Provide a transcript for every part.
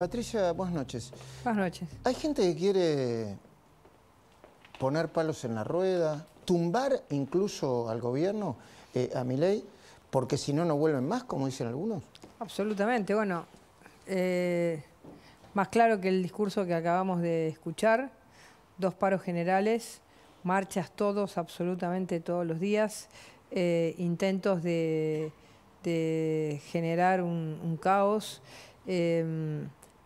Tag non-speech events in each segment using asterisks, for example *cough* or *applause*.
Patricia, buenas noches. Buenas noches. Hay gente que quiere poner palos en la rueda, tumbar incluso al gobierno, eh, a mi ley, porque si no, no vuelven más, como dicen algunos. Absolutamente, bueno, eh, más claro que el discurso que acabamos de escuchar, dos paros generales, marchas todos, absolutamente todos los días, eh, intentos de, generar un, un caos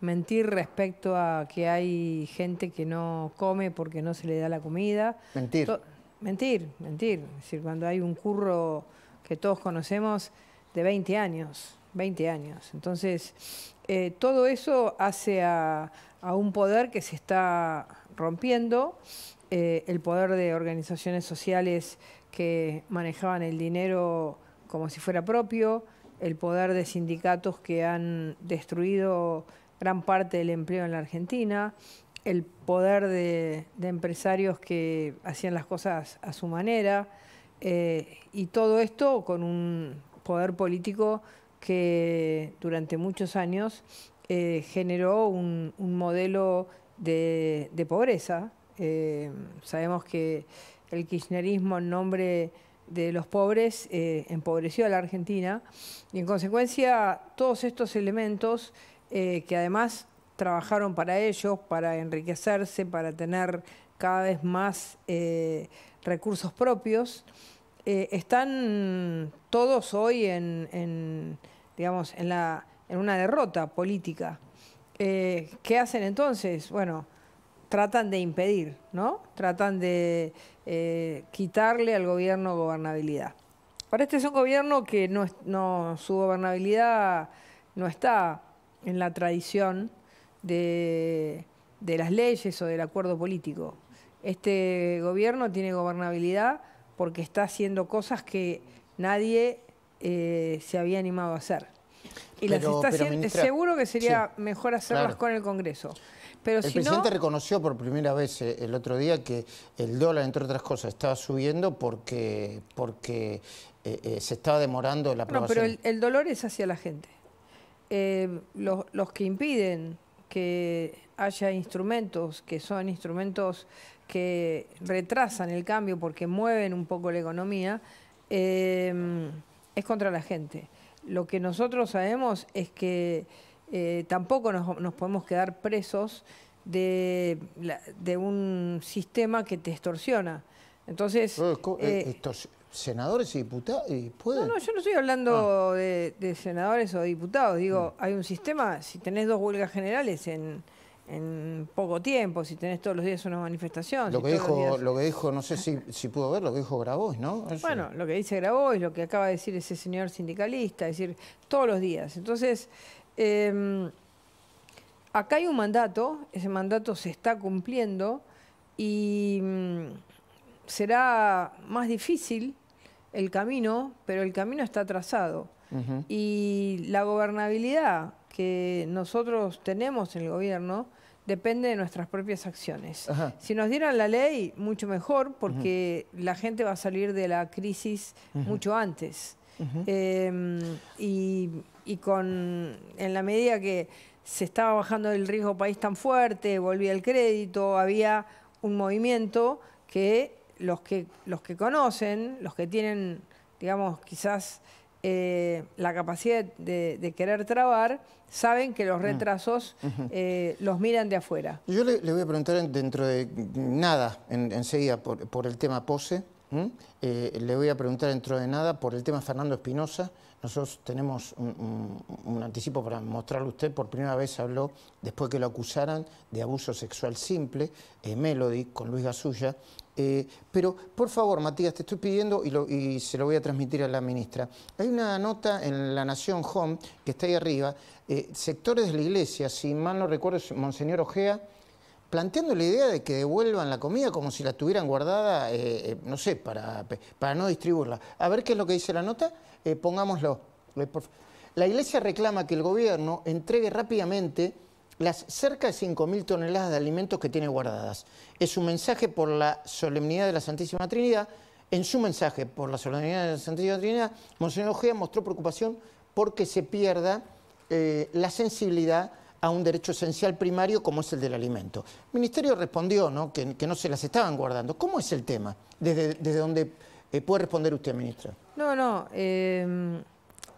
mentir respecto a que hay gente que no come porque no se le da la comida. Mentir. mentir, mentir. Es decir, cuando hay un curro que todos conocemos de 20 años, 20 años. Entonces, eh, todo eso hace a, un poder que se está rompiendo, eh, el poder de organizaciones sociales que manejaban el dinero como si fuera propio, el poder de sindicatos que han destruido gran parte del empleo en la Argentina, el poder de, empresarios que hacían las cosas a su manera, eh, y todo esto con un poder político que durante muchos años eh, generó un, modelo de, pobreza. Eh, sabemos que el kirchnerismo en nombre de los pobres empobreció a la Argentina y en consecuencia todos estos elementos eh, que además trabajaron para ellos, para enriquecerse, para tener cada vez más eh, recursos propios, eh, están todos hoy en, una derrota política. ¿Qué hacen entonces? Bueno, tratan de impedir, ¿no? Tratan de quitarle al gobierno gobernabilidad. Para este es un gobierno que su gobernabilidad no está en la tradición de, las leyes o del acuerdo político. Este gobierno tiene gobernabilidad porque está haciendo cosas que nadie eh, se había animado a hacer. Y las está haciendo, seguro que sería mejor hacerlas con el Congreso. el presidente reconoció por primera vez eh, el otro día que el dólar, entre otras cosas, estaba subiendo porque, porque eh, se estaba demorando la aprobación. No, pero el dolor es hacia la gente. Eh, los, que impiden que haya instrumentos que son instrumentos que retrasan el cambio porque mueven un poco la economía, em, es contra la gente. Lo que nosotros sabemos es que eh, tampoco nos, podemos quedar presos de, de, un sistema que te extorsiona. Entonces... Eh, senadores y diputados? No, yo no estoy hablando ah. de, senadores o diputados. Digo, mm. hay un sistema, si tenés dos huelgas generales en, poco tiempo, si tenés todos los días una manifestación. Lo, que, dijo, lo que dijo, no sé si, pudo ver, lo que dijo Grabois, ¿no? Bueno, lo que dice Grabois, lo que acaba de decir ese señor sindicalista, es decir, todos los días. Entonces, em, acá hay un mandato, ese mandato se está cumpliendo y... Mm, será más difícil el camino, pero el camino está trazado. Y la gobernabilidad que nosotros tenemos en el gobierno depende de nuestras propias acciones. Si nos dieran la ley, mucho mejor, porque la gente va a salir de la crisis mucho antes. Em, y, y con, en la medida que se estaba bajando el riesgo país tan fuerte, volvía el crédito, había un movimiento que los que, los que conocen, los que tienen, digamos, quizás eh, la capacidad de, querer trabar, saben que los mm. retrasos eh, los miran de afuera. Yo le, voy a preguntar dentro de nada, enseguida, por, el tema pose. Eh, le voy a preguntar dentro de nada por el tema Fernando Espinosa. Nosotros tenemos un, anticipo para mostrarle a usted. Por primera vez habló, después que lo acusaran de abuso sexual simple, Melody, con Luis Gasulla, eh, pero, por favor, Matías, te estoy pidiendo, y, se lo voy a transmitir a la ministra, hay una nota en La Nación Home, que está ahí arriba, eh, sectores de la iglesia, si mal no recuerdo, Monseñor Ojea, planteando la idea de que devuelvan la comida como si la tuvieran guardada, eh, no sé, para, para, no distribuirla. A ver qué es lo que dice la nota, pongámoslo. La iglesia reclama que el gobierno entregue rápidamente las cerca de 5.000 toneladas de alimentos que tiene guardadas. Es un mensaje por la solemnidad de la Santísima Trinidad. En su mensaje por la solemnidad de la Santísima Trinidad, Monseñor Ojea mostró preocupación porque se pierda eh, la sensibilidad a un derecho esencial primario como es el del alimento. El Ministerio respondió Que, no se las estaban guardando. ¿Cómo es el tema? ¿Desde, desde dónde eh, puede responder usted, ministro No, no. Eh,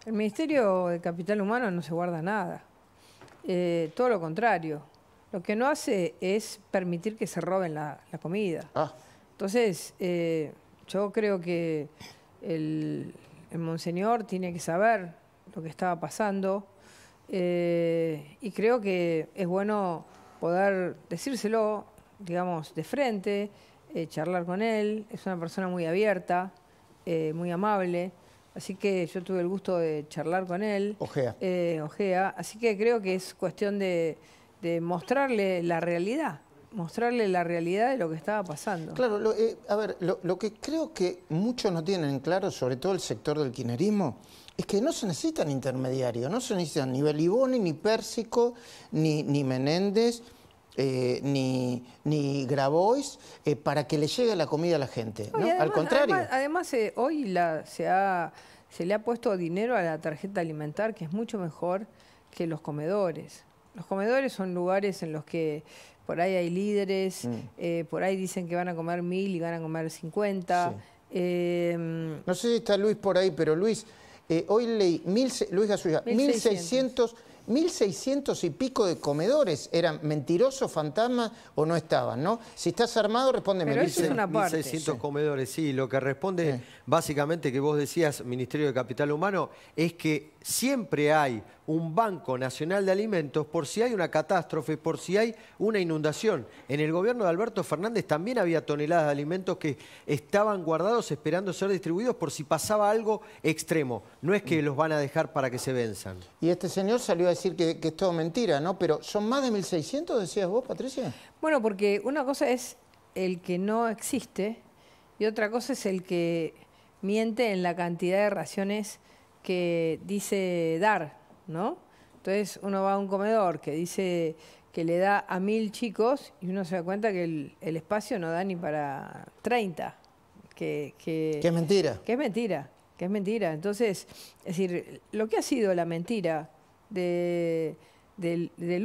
el Ministerio de Capital Humano no se guarda nada. Eh, todo lo contrario. Lo que no hace es permitir que se roben la, comida. Ah. Entonces, eh, yo creo que el, monseñor tiene que saber lo que estaba pasando eh, y creo que es bueno poder decírselo, digamos, de frente, charlar con él. Es una persona muy abierta, muy amable. Así que yo tuve el gusto de charlar con él. Ojea. Eh, Ojea. Así que creo que es cuestión de, mostrarle la realidad, mostrarle la realidad de lo que estaba pasando. Claro, eh, a ver, lo, que creo que muchos no tienen claro, sobre todo el sector del quinerismo, es que no se necesitan intermediarios, no se necesitan ni Beliboni, ni Pérsico, ni, ni Menéndez, eh, ni, ni Grabois eh, para que le llegue la comida a la gente. Al contrario. Además, eh, hoy se, se le ha puesto dinero a la tarjeta alimentar, que es mucho mejor que los comedores. Los comedores son lugares en los que por ahí hay líderes, mm. por ahí dicen que van a comer mil y van a comer cincuenta. no sé si está Luis por ahí, pero Luis, hoy leí, mil, Luis Gasulla, mil seiscientos... 1.600 y pico de comedores. ¿Eran mentirosos, fantasmas o no estaban? ¿no? Si estás armado, respóndeme. Pero eso es una parte. 1.600 comedores, sí. Lo que responde, básicamente, que vos decías, Ministerio de Capital Humano, es que siempre hay un Banco Nacional de Alimentos por si hay una catástrofe, por si hay una inundación. En el gobierno de Alberto Fernández también había toneladas de alimentos que estaban guardados esperando ser distribuidos por si pasaba algo extremo. No es que los van a dejar para que se venzan. Y este señor salió a decir que, es todo mentira, ¿no? Pero son más de 1.600, decías vos, Patricia. Bueno, porque una cosa es el que no existe y otra cosa es el que miente en la cantidad de raciones que dice dar. ¿no? Entonces uno va a un comedor que dice que le da a mil chicos y uno se da cuenta que el, espacio no da ni para 30. Que, es mentira. Que es mentira, que es mentira. Entonces, es decir, lo que ha sido la mentira del,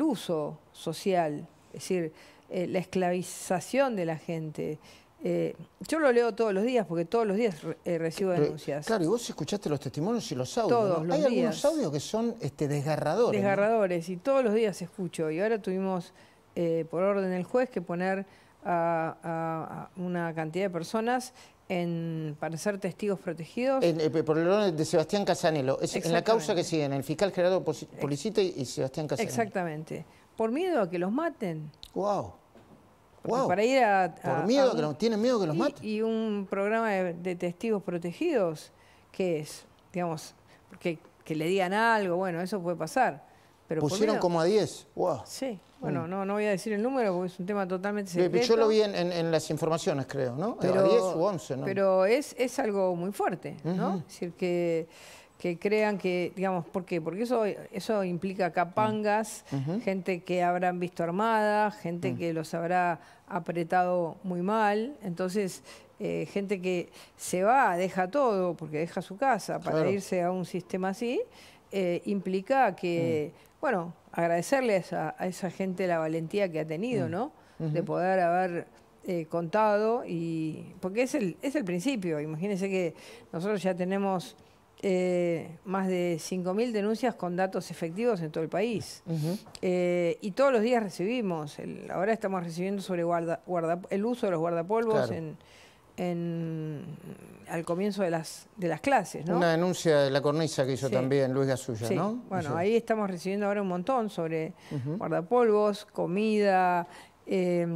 uso social, es decir, eh, la esclavización de la gente, eh, yo lo leo todos los días porque todos los días eh, recibo denuncias. Claro, y vos escuchaste los testimonios y los audios. Todos Hay algunos audios que son este, desgarradores. Desgarradores, y todos los días escucho. Y ahora tuvimos, eh, por orden del juez, que poner a, una cantidad de personas en, para ser testigos protegidos. por el orden de Sebastián Casanelo. en la causa que siguen, el fiscal Gerardo Policita y Sebastián Casanelo. Exactamente. Por miedo a que los maten. Wow. Para ir a, Por miedo, tienen miedo que los maten. Y un programa de, testigos protegidos, que es, digamos, que le digan algo, bueno, eso puede pasar. Pero Pusieron como a 10, wow. Sí, bueno, mm. no, no voy a decir el número porque es un tema totalmente secreto. Yo lo vi en, en, las informaciones, creo, ¿no? Pero, a 10 u 11, ¿no? Pero es, es algo muy fuerte, ¿no? Es decir, que que crean que, digamos, ¿por qué? Porque eso, eso implica capangas, mm. gente que habrán visto armada, gente mm. que los habrá apretado muy mal, entonces eh, gente que se va, deja todo, porque deja su casa para irse a un sistema así, eh, implica que, mm. bueno, agradecerles a, esa gente la valentía que ha tenido, ¿no? De poder haber eh, contado y porque es el, es el principio, imagínense que nosotros ya tenemos eh, más de 5.000 denuncias con datos efectivos en todo el país. Eh, y todos los días recibimos, ahora estamos recibiendo sobre el uso de los guardapolvos al comienzo de las, de las clases. Una denuncia de la cornisa que hizo también Luis Gasulla, sí. Bueno, ahí estamos recibiendo ahora un montón sobre guardapolvos, comida. Eh,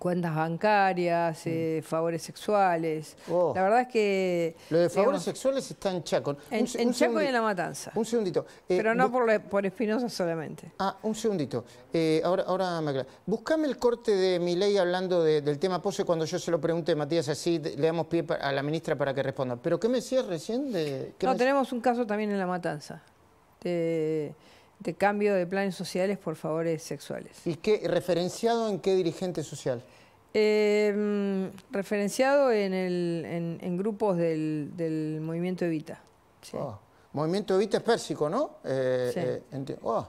cuentas bancarias, mm. eh, favores sexuales. Oh. La verdad es que... Lo de favores sexuales está en Chaco. En, Chaco y en La Matanza. Un segundito. Eh, Pero no por, por Espinosa solamente. Ah, un segundito. Eh, ahora, ahora me Buscame el corte de mi ley hablando del tema pose cuando yo se lo pregunte a Matías, así le damos pie a la ministra para que responda. ¿Pero qué me decías recién? De, no, tenemos un caso también en La Matanza de cambio de planes sociales por favores sexuales. ¿Y qué referenciado en qué dirigente social? Eh, referenciado en, el, en, grupos del, del, movimiento Evita. Ah, movimiento Evita es pérsico, ¿no? Eh, sí. Eh, ah,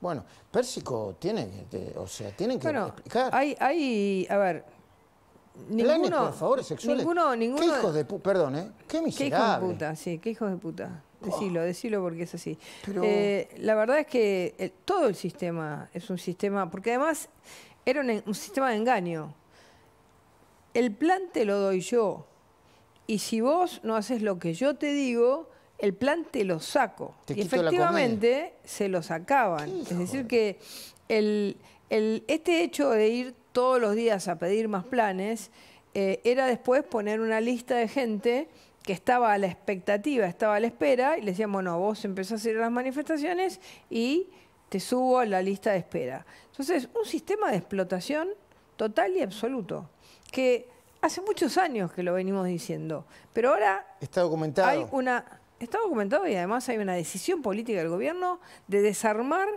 bueno, pérsico tiene, o sea, tienen que explicar. Hay, hay, a ver, Planes, por favores sexuales. Ninguno, ninguno, ¿eh? ¿Qué hijos de puta? Perdón, ¿eh? Qué miserable? Qué hijos de puta, sí, qué hijos de puta. Decilo, decilo porque es así. Eh, la verdad es que eh, todo el sistema es un sistema, porque además era un, sistema de engaño. El plan te lo doy yo. Y si vos no haces lo que yo te digo, el plan te lo saco. y efectivamente se lo sacaban. Es decir, que el, este hecho de ir todos los días a pedir más planes eh, era después poner una lista de gente que estaba a la expectativa, estaba a la espera, y le decían, bueno, vos empezás a ir a las manifestaciones y te subo a la lista de espera. Entonces, un sistema de explotación total y absoluto, que hace muchos años que lo venimos diciendo, pero ahora está documentado. una... Está documentado y además hay una decisión política del gobierno de desarmar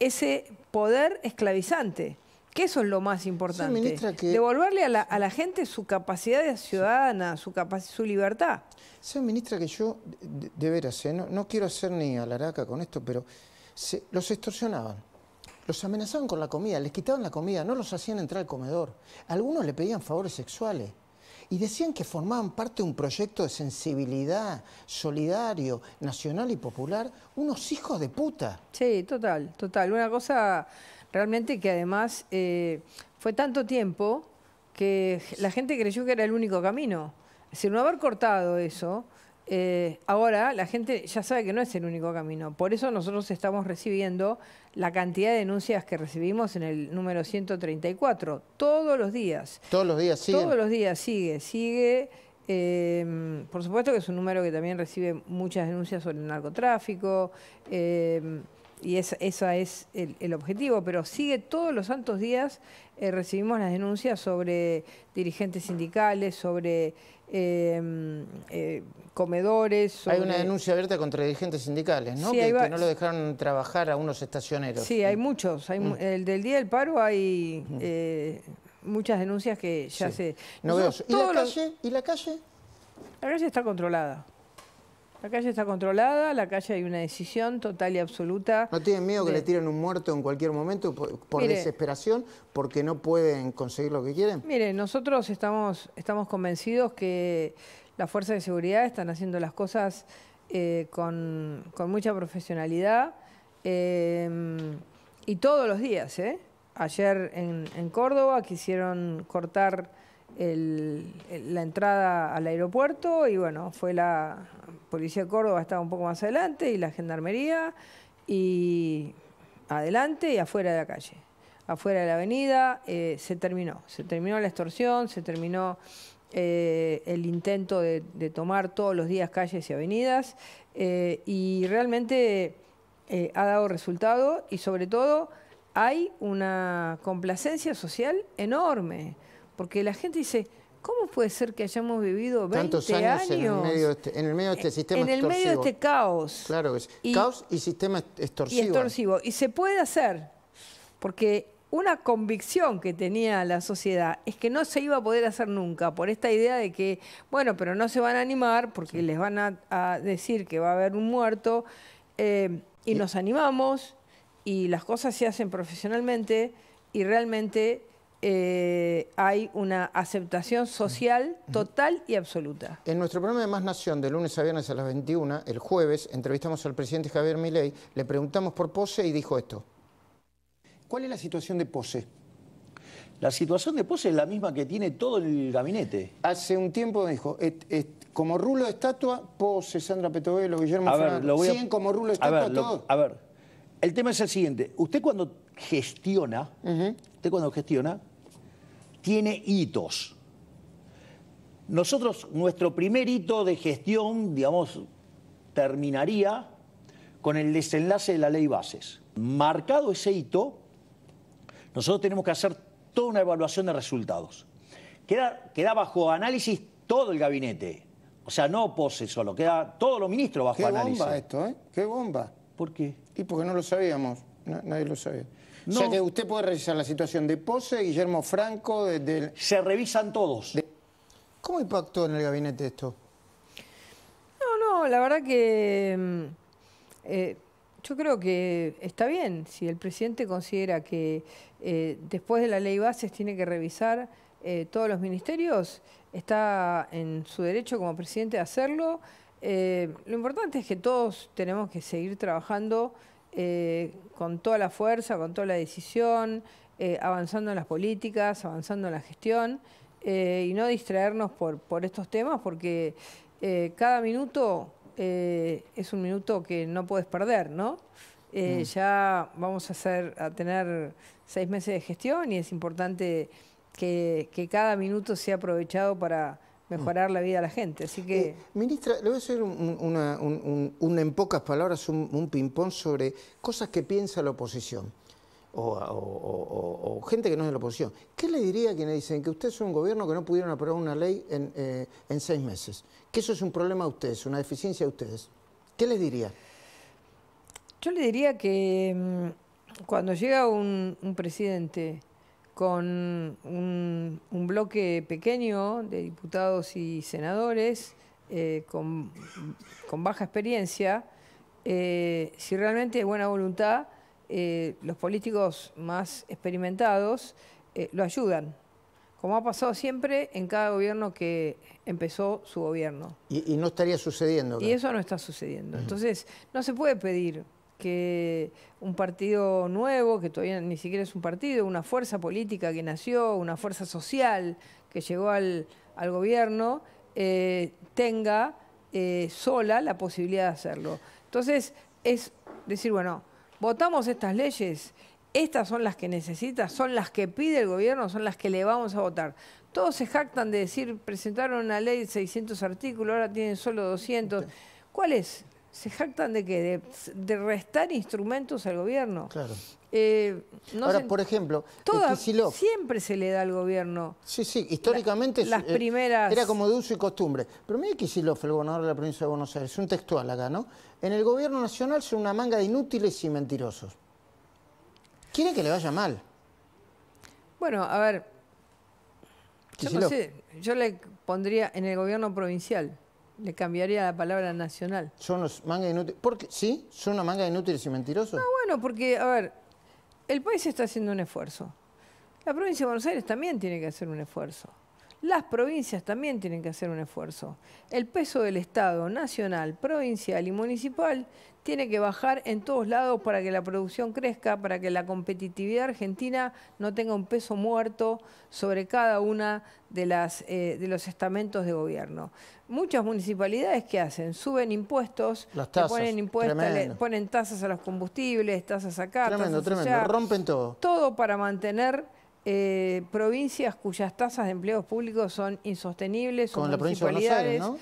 ese poder esclavizante que eso es lo más importante. Devolverle a la, gente su capacidad de ciudadana, su, su libertad. Señor ministra, que yo, de, veras, eh, no, quiero hacer ni alaraca con esto, pero los extorsionaban. Los amenazaban con la comida, les quitaban la comida, no los hacían entrar al comedor. Algunos le pedían favores sexuales. Y decían que formaban parte de un proyecto de sensibilidad, solidario, nacional y popular, unos hijos de puta. Sí, total, total. Una cosa realmente que además eh, fue tanto tiempo que la gente creyó que era el único camino. Sin no haber cortado eso, eh, ahora la gente ya sabe que no es el único camino. Por eso nosotros estamos recibiendo la cantidad de denuncias que recibimos en el número 134, todos los días. Todos los días sigue. Todos los días sigue, sigue. Eh, por supuesto que es un número que también recibe muchas denuncias sobre el narcotráfico y ese es el, objetivo, pero sigue todos los santos días eh, recibimos las denuncias sobre dirigentes sindicales, sobre em, eh, comedores. Hay una denuncia abierta contra dirigentes sindicales, ¿no? que, no lo dejaron trabajar a unos estacioneros. Sí, hay muchos. Mm. El del día del paro hay mm. eh, muchas denuncias que ya se... No veo. ¿Y, ¿Y la calle? La calle está controlada. La calle está controlada, la calle hay una decisión total y absoluta. ¿No tienen miedo que le tiren un muerto en cualquier momento por, desesperación, porque no pueden conseguir lo que quieren? Mire, nosotros estamos, estamos convencidos que las fuerzas de seguridad están haciendo las cosas eh, con, mucha profesionalidad eh, y todos los días. ¿eh? Ayer en Córdoba quisieron cortar la entrada al aeropuerto y bueno, fue la Policía de Córdoba, estaba un poco más adelante, y la Gendarmería, y adelante y afuera de la calle, afuera de la avenida, eh, se terminó, se terminó la extorsión, se terminó eh, el intento de, tomar todos los días calles y avenidas, eh, y realmente ha dado resultado y sobre todo hay una complacencia social enorme. Porque la gente dice, ¿cómo puede ser que hayamos vivido 20 años, En, el medio de este, En el medio de este, este caos. Claro caos y sistema extorsivo. Y extorsivo. Y se puede hacer, porque una convicción que tenía la sociedad es que no se iba a poder hacer nunca por esta idea de que, bueno, pero no se van a animar porque les van a, decir que va a haber un muerto eh, y nos animamos y las cosas se hacen profesionalmente y realmente eh, hay una aceptación social total y absoluta. En nuestro programa de Más Nación, de lunes a viernes a las 21, el jueves, entrevistamos al presidente Javier Milei, le preguntamos por Pose y dijo esto. ¿Cuál es la situación de Pose? La situación de Pose es la misma que tiene todo el gabinete. Hace un tiempo dijo, como rulo de estatua, Pose, Sandra Petovelo, Guillermo a ver, a... como rulo de estatua a A ver, el tema es el siguiente. Usted cuando gestiona, usted cuando gestiona, tiene hitos. Nosotros, nuestro primer hito de gestión, digamos, terminaría con el desenlace de la ley bases. Marcado ese hito, nosotros tenemos que hacer toda una evaluación de resultados. Queda, bajo análisis todo el gabinete. O sea, no pose solo, queda todos los ministros bajo análisis. Qué bomba esto, ¿eh? Qué bomba. ¿Por qué? Y porque no lo sabíamos nadie lo sabe que usted puede revisar la situación de Pose, Guillermo Franco, Se revisan todos. ¿Cómo impactó en el gabinete esto? No, no, la verdad que mm, eh, yo creo que está bien. Si el presidente considera que eh, después de la ley bases tiene que revisar eh, todos los ministerios, está en su derecho como presidente de hacerlo. lo importante es que todos tenemos que seguir trabajando. Eh, con toda la fuerza, con toda la decisión, eh, avanzando en las políticas, avanzando en la gestión eh, y no distraernos por, estos temas porque cada minuto es un minuto que no puedes perder, ¿no? Mm. Ya vamos a, hacer, a tener seis meses de gestión y es importante que cada minuto sea aprovechado para mejorar la vida de la gente. Así que... Eh, ministra, le voy a hacer un, una, en pocas palabras un, ping-pong sobre cosas que piensa la oposición. O, gente que no es de la oposición. ¿Qué le diría a quienes dicen que ustedes son un gobierno que no pudieron aprobar una ley en, eh, seis meses? Que eso es un problema a ustedes, una deficiencia de ustedes. ¿Qué les diría? Yo le diría que mm, cuando llega un presidente con un, bloque pequeño de diputados y senadores eh, con, baja experiencia, eh, si realmente es buena voluntad, eh, los políticos más experimentados lo ayudan, como ha pasado siempre en cada gobierno que empezó su gobierno. Y, no estaría sucediendo. Y eso no está sucediendo. Entonces, no se puede pedir que un partido nuevo, que todavía ni siquiera es un partido, una fuerza política que nació, una fuerza social que llegó al, gobierno, eh, tenga eh, sola la posibilidad de hacerlo. Entonces, es decir, bueno, votamos estas leyes, estas son las que necesita, son las que pide el gobierno, son las que le vamos a votar. Todos se jactan de decir, presentaron una ley de 600 artículos, ahora tienen solo 200. ¿Cuál es se jactan de que de, restar instrumentos al gobierno. Claro. Eh, no Ahora, por ejemplo, toda, siempre se le da al gobierno. Sí, sí, históricamente las eh, primeras... era como de uso y costumbre. Pero mira Kicillof, el gobernador de la provincia de Buenos Aires, Es un textual acá, ¿no? En el gobierno nacional son una manga de inútiles y mentirosos. Quiere que le vaya mal. Bueno, a ver, yo, no sé, yo le pondría en el gobierno provincial. Le cambiaría la palabra nacional. Son los manga inútiles. Porque, ¿Sí? ¿Son una manga inútiles y mentirosos? No, ah, bueno, porque, a ver, el país está haciendo un esfuerzo. La provincia de Buenos Aires también tiene que hacer un esfuerzo. Las provincias también tienen que hacer un esfuerzo. El peso del Estado nacional, provincial y municipal tiene que bajar en todos lados para que la producción crezca, para que la competitividad argentina no tenga un peso muerto sobre cada una de, eh, los estamentos de gobierno. Muchas municipalidades ¿qué hacen, suben impuestos, ponen impuestos, tasas a los combustibles, tasas acá, tremendo, tremendo, rompen todo. Todo para mantener eh, provincias cuyas tasas de empleo público son insostenibles, como la provincia de Buenos Aires, ¿no?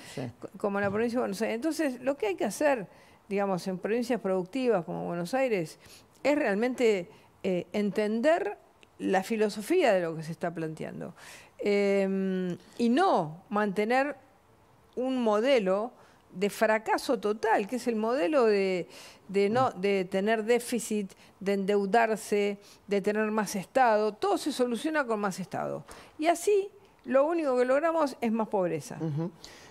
como la provincia de Buenos Aires. Entonces, lo que hay que hacer, digamos, en provincias productivas como Buenos Aires, es realmente eh, entender la filosofía de lo que se está planteando eh, y no mantener un modelo de fracaso total, que es el modelo de, no, mm. de tener déficit, de endeudarse, de tener más Estado. Todo se soluciona con más Estado. Y así lo único que logramos es más pobreza.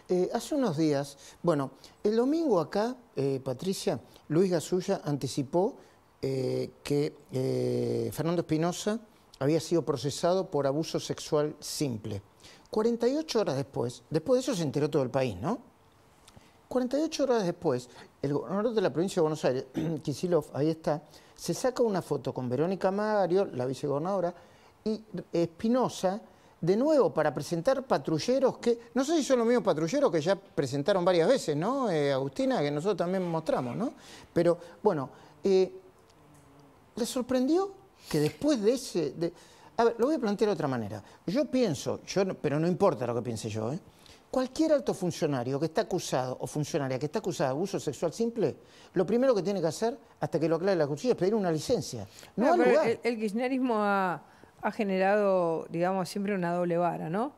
Eh, hace unos días, bueno, el domingo acá, eh, Patricia, Luis Gasulla anticipó eh, que Fernando Espinosa había sido procesado por abuso sexual simple. 48 horas después, después de eso se enteró todo el país, ¿no? 48 horas después, el gobernador de la provincia de Buenos Aires, *clears throat* Kisilov, ahí está, se saca una foto con Verónica Magario, la vicegobernadora, y Espinosa, de nuevo, para presentar patrulleros que, no sé si son los mismos patrulleros que ya presentaron varias veces, ¿no, eh, Agustina? Que nosotros también mostramos, ¿no? Pero, bueno, ¿les eh, ¿le sorprendió que después de ese... A ver, lo voy a plantear de otra manera. Yo pienso, yo, pero no importa lo que piense yo, ¿eh? Cualquier alto funcionario que está acusado o funcionaria que está acusada de abuso sexual simple, lo primero que tiene que hacer, hasta que lo aclare la cuchilla, es pedir una licencia. Ah, el, kirchnerismo ha, generado, digamos, siempre una doble vara, ¿no?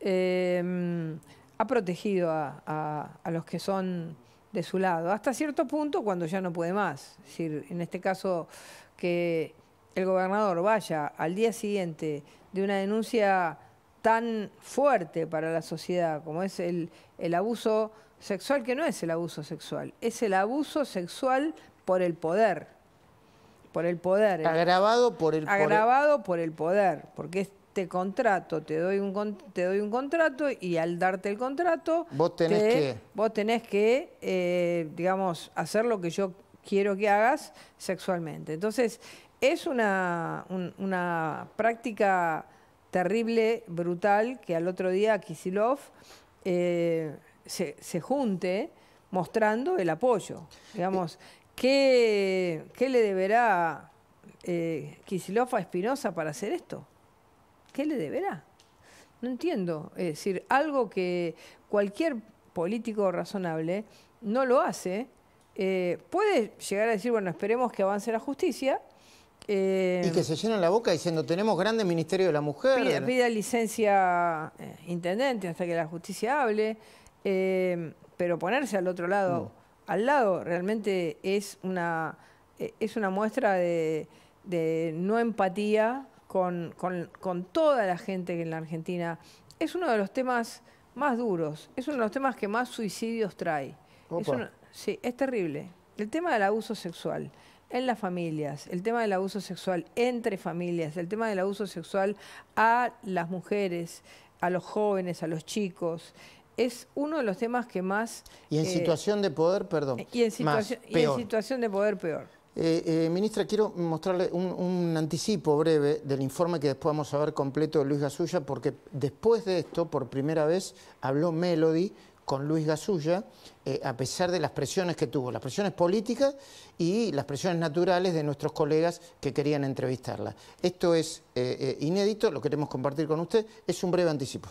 Em, ha protegido a, los que son de su lado, hasta cierto punto cuando ya no puede más. Es decir, en este caso que el gobernador vaya al día siguiente de una denuncia tan fuerte para la sociedad como es el, el abuso sexual, que no es el abuso sexual, es el abuso sexual por el poder. Por el poder. ¿eh? Agravado por el poder. Agravado por el poder, porque este contrato, te doy un te doy un contrato y al darte el contrato vos tenés que vos tenés que eh, digamos hacer lo que yo quiero que hagas sexualmente. Entonces es una, una práctica terrible, brutal, que al otro día Kisilov eh, se, junte mostrando el apoyo. Digamos, ¿qué, qué le deberá eh, Kisilov a Espinosa para hacer esto? ¿Qué le deberá? No entiendo. Es decir, algo que cualquier político razonable no lo hace, eh, puede llegar a decir, bueno, esperemos que avance la justicia, y que eh, se llenan la boca diciendo, tenemos grandes Ministerio de la Mujer. Pida, pida licencia eh, intendente hasta que la justicia hable, eh, pero ponerse al otro lado, mm. al lado, realmente es una, es una muestra de, no empatía con, toda la gente que en la Argentina. Es uno de los temas más duros, es uno de los temas que más suicidios trae. sí, es terrible. El tema del abuso sexual en las familias, el tema del abuso sexual entre familias, el tema del abuso sexual a las mujeres, a los jóvenes, a los chicos, es uno de los temas que más... Y en eh, situación de poder, perdón. Y en, y en situación de poder peor. Eh, eh, ministra, quiero mostrarle un, un, anticipo breve del informe que después vamos a ver completo de Luis Gasulla, porque después de esto, por primera vez, habló Melody con Luis Gasulla, eh, a pesar de las presiones que tuvo, las presiones políticas y las presiones naturales de nuestros colegas que querían entrevistarla. Esto es eh, eh, inédito, lo queremos compartir con usted, es un breve anticipo.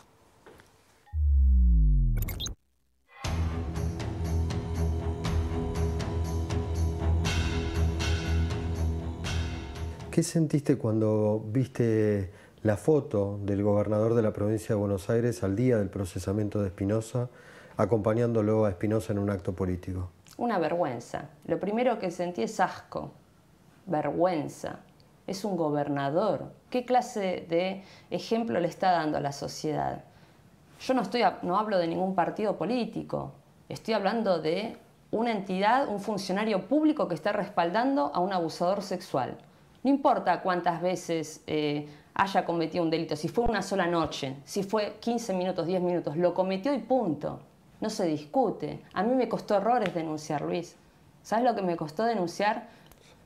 ¿Qué sentiste cuando viste la foto del gobernador de la provincia de Buenos Aires al día del procesamiento de Espinosa acompañándolo a Espinosa en un acto político? Una vergüenza. Lo primero que sentí es asco, vergüenza. Es un gobernador. ¿Qué clase de ejemplo le está dando a la sociedad? Yo no, hablo de ningún partido político, estoy hablando de una entidad, un funcionario público que está respaldando a un abusador sexual. No importa cuántas veces eh, haya cometido un delito, si fue una sola noche, si fue 15 minutos, 10 minutos, lo cometió y punto no se discute. A mí me costó errores denunciar, Luis. ¿Sabes lo que me costó denunciar?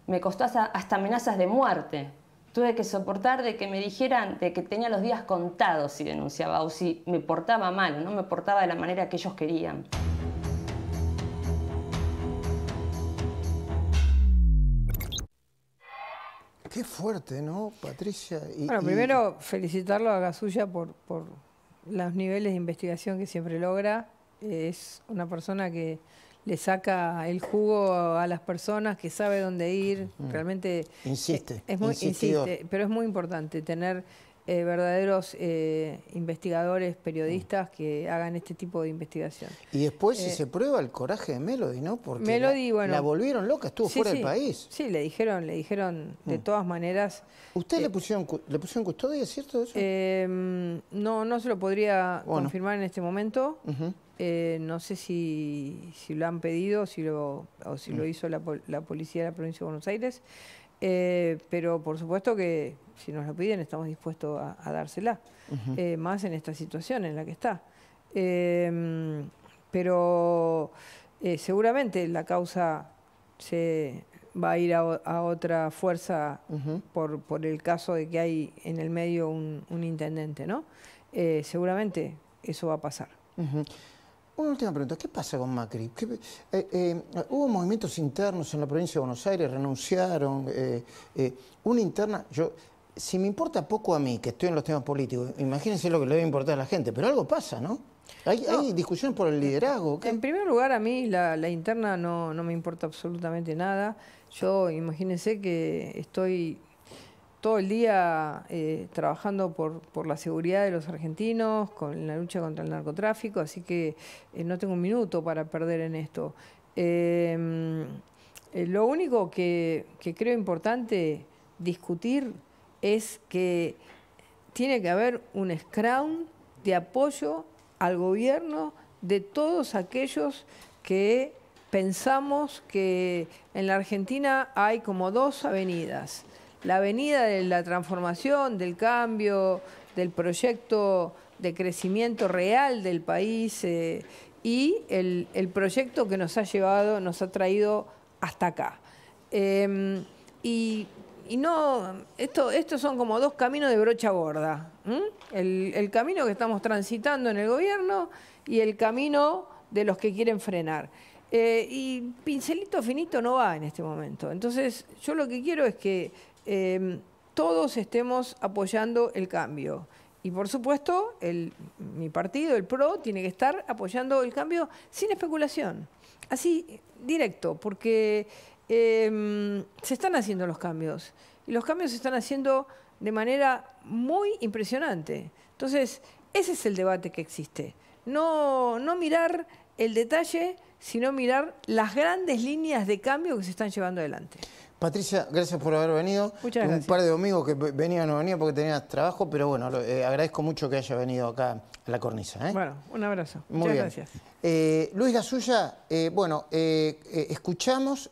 Me costó hasta amenazas de muerte. Tuve que soportar de que me dijeran de que tenía los días contados si denunciaba o si me portaba mal no me portaba de la manera que ellos querían. Qué fuerte, ¿no, Patricia? bueno, primero felicitarlo a Gasulla por los niveles de investigación que siempre logra es una persona que le saca el jugo a las personas, que sabe dónde ir, realmente... E-, insiste. Es, muy, pero es muy importante tener eh, verdaderos eh, investigadores, periodistas que hagan este tipo de investigación. Y después si eh, se prueba el coraje de Melody, ¿no? Porque la, volvieron loca, estuvo fuera del país. Sí, le dijeron, le dijeron de mm. todas maneras. ¿Usted le pusieron le pusieron custodia, cierto eso? Em, no, no se lo podría confirmar en este momento. Eh, no sé si, lo han pedido si lo, o si lo mm. hizo la, policía de la provincia de Buenos Aires, eh, pero por supuesto que si nos lo piden estamos dispuestos a, dársela, eh, más en esta situación en la que está. Em, pero seguramente la causa se va a ir a, otra fuerza por, el caso de que hay en el medio un, intendente, ¿no? seguramente eso va a pasar. Una última pregunta, ¿qué pasa con Macri? Eh, eh, ¿Hubo movimientos internos en la provincia de Buenos Aires? ¿Renunciaron? Eh, una interna, yo, si me importa poco a mí, que estoy en los temas políticos, imagínense lo que le debe importar a la gente, pero algo pasa, ¿no? ¿Hay, discusiones por el liderazgo? En primer lugar, a mí la, interna no me importa absolutamente nada. Yo, imagínense que estoy todo el día eh, trabajando por, la seguridad de los argentinos, con la lucha contra el narcotráfico, así que eh, no tengo un minuto para perder en esto. Em, eh, lo único que, que, creo importante discutir es que tiene que haber un scrum de apoyo al gobierno de todos aquellos que pensamos que en la Argentina hay como dos avenidas la venida de la transformación, del cambio, del proyecto de crecimiento real del país eh, y el, proyecto que nos ha llevado, nos ha traído hasta acá. Em, y, no, esto, estos son como dos caminos de brocha gorda. El, el camino que estamos transitando en el gobierno y el camino de los que quieren frenar. Eh, y pincelito finito no va en este momento. Entonces, yo lo que quiero es que Em, todos estemos apoyando el cambio. Y por supuesto, mi partido, el PRO, tiene que estar apoyando el cambio sin especulación, así directo, porque em, se están haciendo los cambios. Y los cambios se están haciendo de manera muy impresionante. Entonces, ese es el debate que existe. No, no mirar el detalle, sino mirar las grandes líneas de cambio que se están llevando adelante. Patricia, gracias por haber venido. Muchas gracias. Un par de amigos que venían o no venía porque tenías trabajo, pero bueno, eh, agradezco mucho que haya venido acá a la cornisa. ¿eh? Bueno, un abrazo. Muchas gracias. Eh, Luis Gasulla, eh, bueno, escuchamos